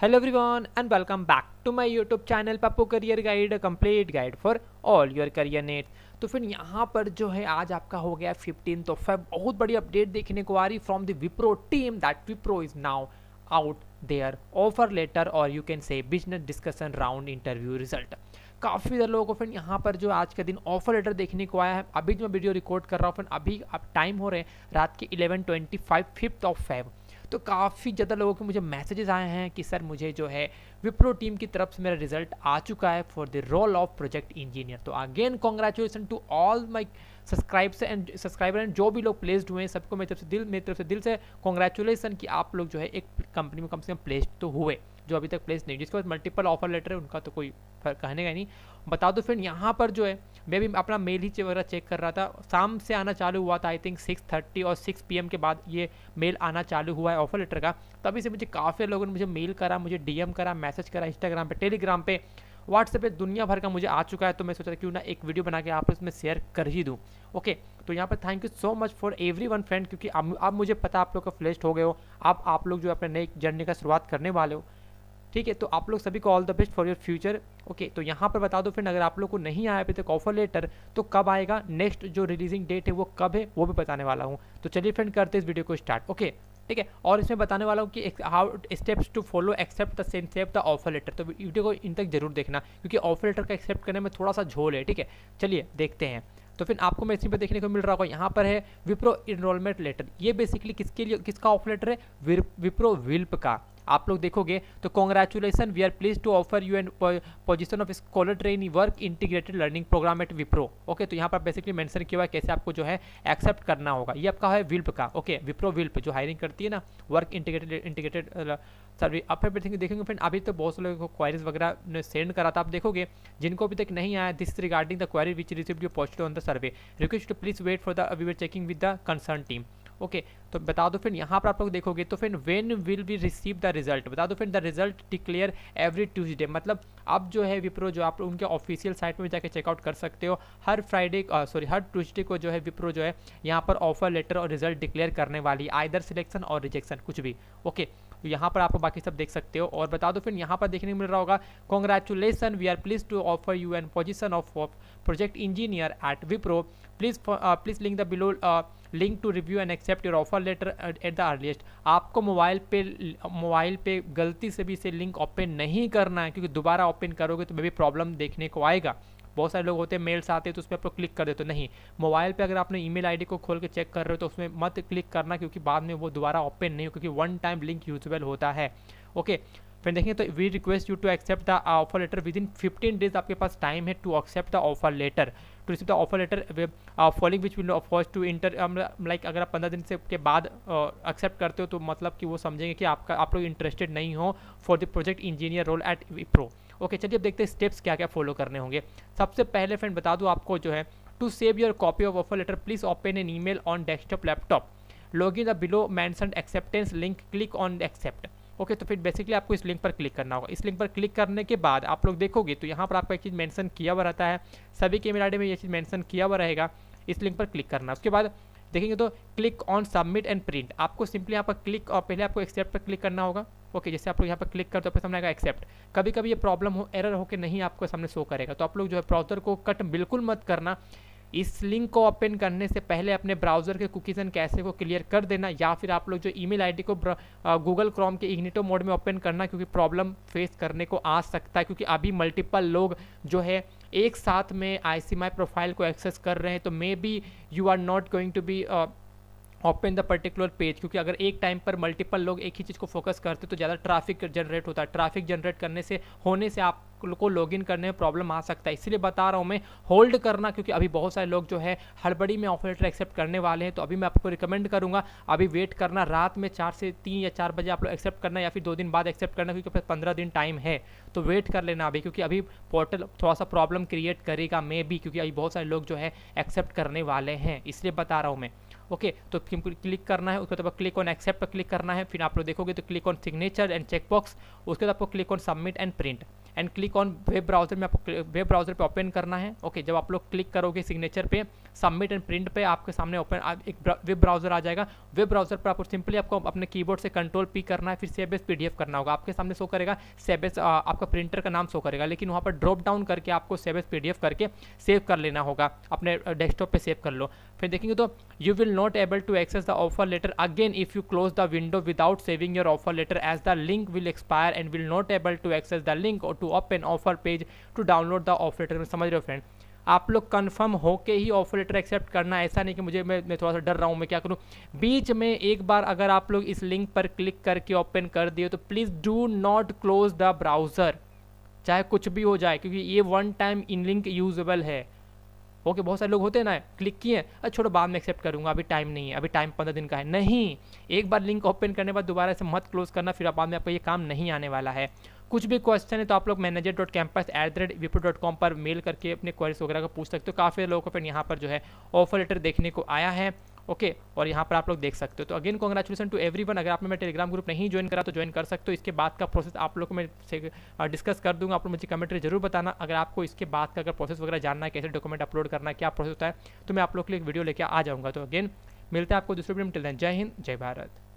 hello everyone and welcome back to my YouTube channel Pappu career guide complete guide for all your career net तो फिर यहाँ पर जो है आज आपका हो गया फिफ्टीन तो फाइव बहुत बड़ी अपडेट देखने को आ रही from the Wipro team that Wipro is now out their offer letter और you can see business discussion round interview result काफ़ी ज़्यादा लोगों को फिर यहाँ पर जो आज के दिन ऑफर लेटर देखने को आया है अभी जो मैं वीडियो रिकॉर्ड कर रहा हूँ फिर अभी अब टाइम हो रहे हैं रात के eleven twenty five fifth of five तो काफ़ी ज़्यादा लोगों के मुझे मैसेजेस आए हैं कि सर मुझे जो है विप्रो टीम की तरफ से मेरा रिजल्ट आ चुका है for the role of project engineer तो again congratulation to all my subscribes and subscriber एंड जो भी लोग प्लेस्ड हुए हैं सबको मेरी तरफ से दिल मेरी तरफ से दिल से कॉन्ग्रेचुलेसन कि आप लोग जो है एक कंपनी में कम से कम प्लेस्ड तो हुए जो अभी तक प्लेस नहीं जिसके पास मल्टीपल ऑफर लेटर है उनका तो कोई कहने का नहीं बता दो फ्रेंड यहाँ पर जो है मैं भी अपना मेल ही वगैरह चेक कर रहा था शाम से आना चालू हुआ था आई थिंक सिक्स थर्टी और सिक्स पी के बाद ये मेल आना चालू हुआ है ऑफर लेटर का तभी से मुझे काफ़ी लोगों ने मुझे मेल करा मुझे डीएम करा मैसेज करा इंस्टाग्राम पर टेलीग्राम पर व्हाट्सएप पे दुनिया भर का मुझे आ चुका है तो मैं सोचा क्यों ना एक वीडियो बना के आप उसमें शेयर कर ही दूँ ओके तो यहाँ पर thank you so much for everyone friend क्योंकि अब मुझे पता आप लोग का फ्लेस्ट हो गए हो आप आप लोग जो अपने नई जर्नी का शुरुआत करने वाले हो ठीक है तो आप लोग सभी को all the best for your future okay तो यहाँ पर बता दो फिर अगर आप लोग को नहीं आया अभी तक ऑफर लेटर तो कब आएगा नेक्स्ट जो रिलीजिंग डेट है वो कब है वो भी बताने वाला हूँ तो चलिए फ्रेंड करते इस वीडियो को स्टार्ट ओके ठीक है और इसमें बताने वाला हूँ कि how steps to follow accept the same save the offer letter तो वीडियो को इन तक जरूर देखना क्योंकि ऑफर लेटर का एक्सेप्ट करने में थोड़ा सा झोल है ठीक है चलिए देखते हैं तो फिर आपको मैं इसी पर देखने को मिल रहा होगा यहाँ पर है विप्रो इनरोलमेंट लेटर ये बेसिकली किसके लिए किसका ऑफर लेटर है विप्रो विल्प का आप लोग देखोगे तो congratulation we are please to offer you and position of scholar training work integrated learning programme at Wipro okay तो यहाँ पर बेसिकली मैंशन किया हुआ है कैसे आपको जो है एक्सेप्ट करना होगा ये आपका है विल्प का ओके विप्रो विल्प जो हायरिंग करती है ना वर्क इंटीग्रेटेड इंटीग्रेटेड सर्विस आप फिर देखेंगे देखेंगे फ्रेंड अभी तो बहुत से लोगों को क्वारीज वगैरह ने सेंड करा था आप देखोगे जिनको अभी तक नहीं आया this regarding the query which receive you positive on the survey request to please wait for the we were checking with the concern team okay तो बता दो फिर यहाँ पर आप लोग देखोगे तो फिर when will be receive the result बता दो फिर the result declare every Tuesday मतलब अब जो है विप्रो जो आप उनके ऑफिशियल साइट में जाकर चेकआउट कर सकते हो हर फ्राइडे सॉरी हर ट्यूजडे को जो है विप्रो जो है यहाँ पर ऑफर लेटर और रिजल्ट डिक्लेयर करने वाली आइदर सिलेक्शन और रिजेक्शन कुछ भी ओके तो यहाँ पर आप बाकी सब देख सकते हो और बता दो फिर यहाँ पर देखने को मिल रहा होगा congratulation we are please to offer you an position of project engineer at Wipro please please link the below link to review and accept your offer letter at the earliest आपको मोबाइल पे मोबाइल पे गलती से भी इसे link open नहीं करना है क्योंकि दोबारा ओपन करोगे तो भी प्रॉब्लम देखने को आएगा बहुत सारे लोग होते हैं मेल्स आते हैं तो उस पर आप क्लिक कर देते हो नहीं मोबाइल पे अगर आपने ईमेल आईडी को खोल के चेक कर रहे हो तो उसमें मत क्लिक करना क्योंकि बाद में वो दोबारा ओपन नहीं हो क्योंकि वन टाइम लिंक यूजबल होता है ओके फिर देखिए तो we request you to accept the offer letter within fifteen days आपके पास टाइम है to accept the offer letter to receive the offer letter falling which will force to enter like अगर आप पंद्रह दिन से के बाद एक्सेप्ट uh, करते हो तो मतलब कि वो समझेंगे कि आपका आप लोग इंटरेस्टेड नहीं हो for the project engineer role at Wipro okay चलिए अब देखते हैं स्टेप्स क्या क्या फॉलो करने होंगे सबसे पहले फ्रेंड बता दूँ आपको जो है to save your copy of offer letter please open an email on desktop laptop log in the below mention acceptance link click on accept okay तो फिर बेसिकली आपको इस लिंक पर क्लिक करना होगा इस लिंक पर क्लिक करने के बाद आप लोग देखोगे तो यहाँ पर आपका एक चीज़ मैंसन किया हुआ रहता है सभी के मेरा में ये चीज़ मैंसन किया हुआ रहेगा इस लिंक पर क्लिक करना उसके बाद देखेंगे तो click on submit and print आपको सिंपली यहाँ पर क्लिक और पहले आपको एक्सेप्ट पर क्लिक करना होगा ओके okay, जैसे आप लोग यहाँ पर क्लिक करते हो अपने सामने आएगा एक्सेप्ट कभी कभी ये प्रॉब्लम हो एरर के नहीं आपको सामने शो करेगा तो आप लोग जो है ब्राउजर को कट बिल्कुल मत करना इस लिंक को ओपन करने से पहले अपने ब्राउज़र के कुकीज़ एंड कैसे को क्लियर कर देना या फिर आप लोग जो ईमेल आईडी को गूगल क्रोम के इग्निटो मोड में ओपन करना क्योंकि प्रॉब्लम फेस करने को आ सकता है क्योंकि अभी मल्टीपल लोग जो है एक साथ में आई सी माई प्रोफाइल को एक्सेस कर रहे हैं तो maybe you are not going to be open the particular page क्योंकि अगर एक टाइम पर मल्टीपल लोग एक ही चीज़ को फोकस करते तो ज़्यादा ट्रैफिक जनरेट होता है ट्रैफिक जनरेट करने से होने से आप को लॉग इन करने में प्रॉब्लम आ सकता है इसलिए बता रहा हूँ मैं होल्ड करना क्योंकि अभी बहुत सारे लोग जो है हड़बड़ी में ऑफर लेटर एक्सेप्ट करने वाले हैं तो अभी मैं आपको रिकमेंड करूँगा अभी वेट करना रात में चार से तीन या चार बजे आप लोग एक्सेप्ट करना या फिर दो दिन बाद एक्सेप्ट करना क्योंकि पंद्रह दिन टाइम है तो वेट कर लेना अभी क्योंकि अभी पोर्टल थोड़ा सा प्रॉब्लम क्रिएट करेगा मे भी क्योंकि अभी बहुत सारे लोग जो है एक्सेप्ट करने वाले हैं इसलिए बता रहा हूँ मैं ओके तो क्लिक करना है उसके बाद क्लिक ऑन एक्सेप्ट पर क्लिक करना है फिर आप लोग देखोगे तो click on signature and checkbox उसके बाद आपको click on submit and print and click on web browser में आपको वेब ब्राउजर पे ओपन करना है ओके जब आप लोग क्लिक करोगे सिग्नेचर पे सबमिट एंड प्रिंट पे आपके सामने ओपन एक वेब ब्राउजर आ जाएगा वेब ब्राउजर पर आपको सिंपली आपको अपने कीबोर्ड से कंट्रोल पी करना है फिर सेब एस पी करना होगा आपके सामने शो करेगा सेब आपका प्रिंटर का नाम शो करेगा लेकिन वहाँ पर ड्रॉप डाउन करके आपको सेब एस पी करके सेव कर लेना होगा अपने डेस्कटॉप पर सेव कर लो फिर देखेंगे तो you will not able to access the offer letter again if you close the window without saving your offer letter as the link will expire and will not able to access the link और to to open offer page to download the offer letter में समझ रहे हो friend आप लोग confirm हो के ही offer letter accept करना ऐसा नहीं कि मुझे मैं मैं थोड़ा सा डर रहा हूँ मैं क्या करूँ बीच में एक बार अगर आप लोग इस लिंक पर क्लिक करके ओपन कर दिए तो please do not close the browser चाहे कुछ भी हो जाए क्योंकि ये one time in link usable है ओके okay, बहुत सारे लोग होते हैं ना क्लिक किए अच्छा छोड़ो बाद में एक्सेप्ट करूंगा अभी टाइम नहीं है अभी टाइम पंद्रह दिन का है नहीं एक बार लिंक ओपन करने के बाद दोबारा से मत क्लोज़ करना फिर बाद में आपका ये काम नहीं आने वाला है कुछ भी क्वेश्चन है तो आप लोग manager dot campus at the rate Wipro dot com पर मेल करके अपने क्वेरीज वगैरह को पूछ सकते हो काफ़ी लोगों को फिर यहाँ पर जो है ऑफर लेटर देखने को आया है ओके और यहाँ पर आप लोग देख सकते हो तो again congratulation to everyone अगर आपने मैं टेलीग्राम ग्रुप नहीं ज्वाइन करा तो ज्वाइन कर सकते हो इसके बाद का प्रोसेस आप लोग को मैं डिस्कस कर दूंगा आप लोग मुझे कमेंट्री जरूर बताना अगर आपको इसके बाद का अगर प्रोसेस वगैरह जानना है कैसे डॉक्यूमेंट अपलोड करना है क्या प्रोसेस होता है तो मैं आप लोग के लिए वीडियो लेकर आ जाऊँगा तो अगेन मिलते हैं आपको दूसरे वीडियो में टिल जय हिंद जय भारत